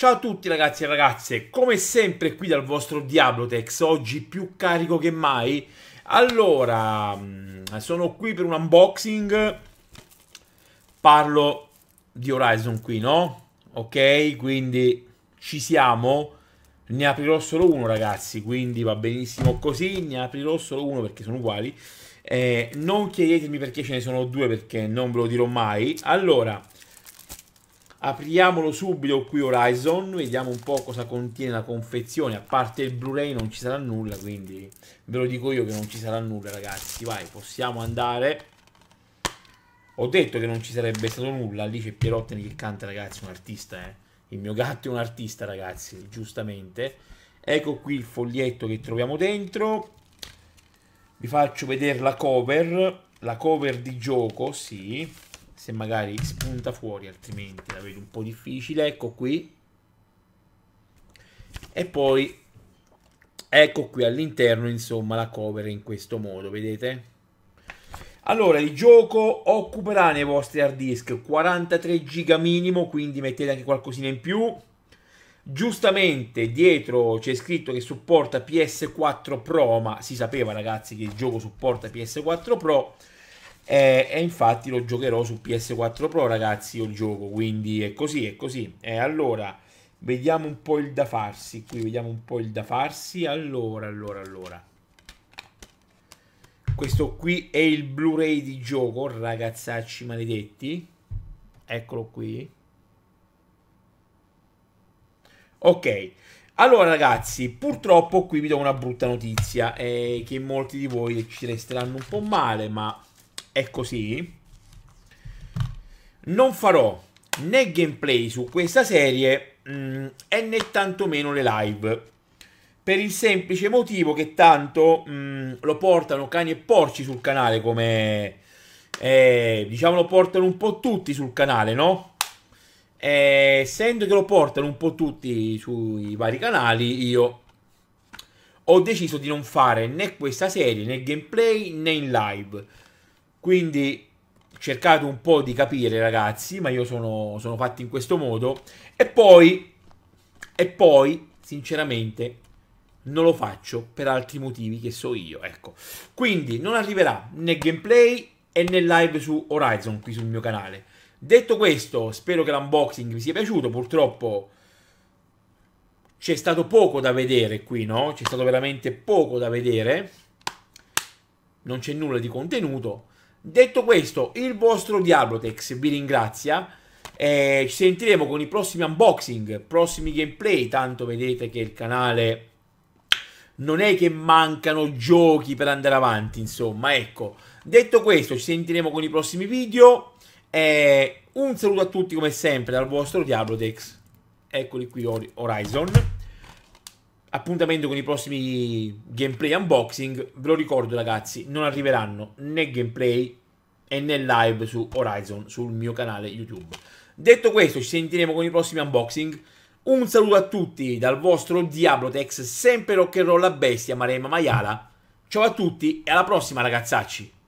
Ciao a tutti ragazzi e ragazze, come sempre qui dal vostro Diablotex, oggi più carico che mai. Allora, mm, sono qui per un unboxing, parlo di Horizon qui, no? Ok, quindi ci siamo, ne aprirò solo uno ragazzi, quindi va benissimo così, ne aprirò solo uno perché sono uguali. Eh, non chiedetemi perché ce ne sono due perché non ve lo dirò mai. Allora... Apriamolo subito qui Horizon, vediamo un po' cosa contiene la confezione, a parte il Blu-ray non ci sarà nulla, quindi ve lo dico io che non ci sarà nulla ragazzi, vai, possiamo andare. Ho detto che non ci sarebbe stato nulla, lì c'è Pierotteni che canta ragazzi, un artista, eh. Il mio gatto è un artista ragazzi, giustamente. Ecco qui il foglietto che troviamo dentro, vi faccio vedere la cover, la cover di gioco, sì se magari spunta fuori, altrimenti la vedo un po' difficile. Ecco qui. E poi ecco qui all'interno, insomma, la cover in questo modo, vedete? Allora, il gioco occuperà nei vostri hard disk 43 giga minimo, quindi mettete anche qualcosina in più. Giustamente dietro c'è scritto che supporta PS4 Pro, ma si sapeva ragazzi che il gioco supporta PS4 Pro. E, e, infatti lo giocherò su PS4 Pro, ragazzi. Io gioco quindi è così, è così. E allora vediamo un po' il da farsi. Qui vediamo un po' il da farsi. Allora, allora, allora. Questo qui è il Blu-ray di gioco, ragazzacci maledetti. Eccolo qui. Ok. Allora ragazzi, purtroppo qui vi do una brutta notizia eh, che molti di voi ci resteranno un po' male, ma è così, non farò né gameplay su questa serie mh, mm, e né tantomeno le live. Per il semplice motivo che tanto mh, mm, lo portano cani e porci sul canale come... Eh, diciamo lo portano un po' tutti sul canale, no? Eh, essendo che lo portano un po' tutti sui vari canali, io ho deciso di non fare né questa serie né gameplay né in live quindi cercate un po' di capire ragazzi, ma io sono, sono fatto in questo modo. E poi, e poi, sinceramente, non lo faccio per altri motivi che so io, ecco. Quindi non arriverà né gameplay e né live su Horizon qui sul mio canale. Detto questo, spero che l'unboxing vi sia piaciuto, purtroppo c'è stato poco da vedere qui, no? C'è stato veramente poco da vedere. Non c'è nulla di contenuto, Detto questo, il vostro Diablotex vi ringrazia. Eh, ci sentiremo con i prossimi unboxing, prossimi gameplay. Tanto vedete che il canale non è che mancano giochi per andare avanti, insomma, ecco. Detto questo, ci sentiremo con i prossimi video. Eh, un saluto a tutti come sempre dal vostro Diablotex. Eccoli qui Horizon appuntamento con i prossimi gameplay unboxing. Ve lo ricordo ragazzi, non arriveranno né gameplay e né live su Horizon sul mio canale YouTube. Detto questo, ci sentiremo con i prossimi unboxing. Un saluto a tutti dal vostro Diablotex, sempre rock and roll la bestia Maremma Maiala. Ciao a tutti e alla prossima ragazzacci.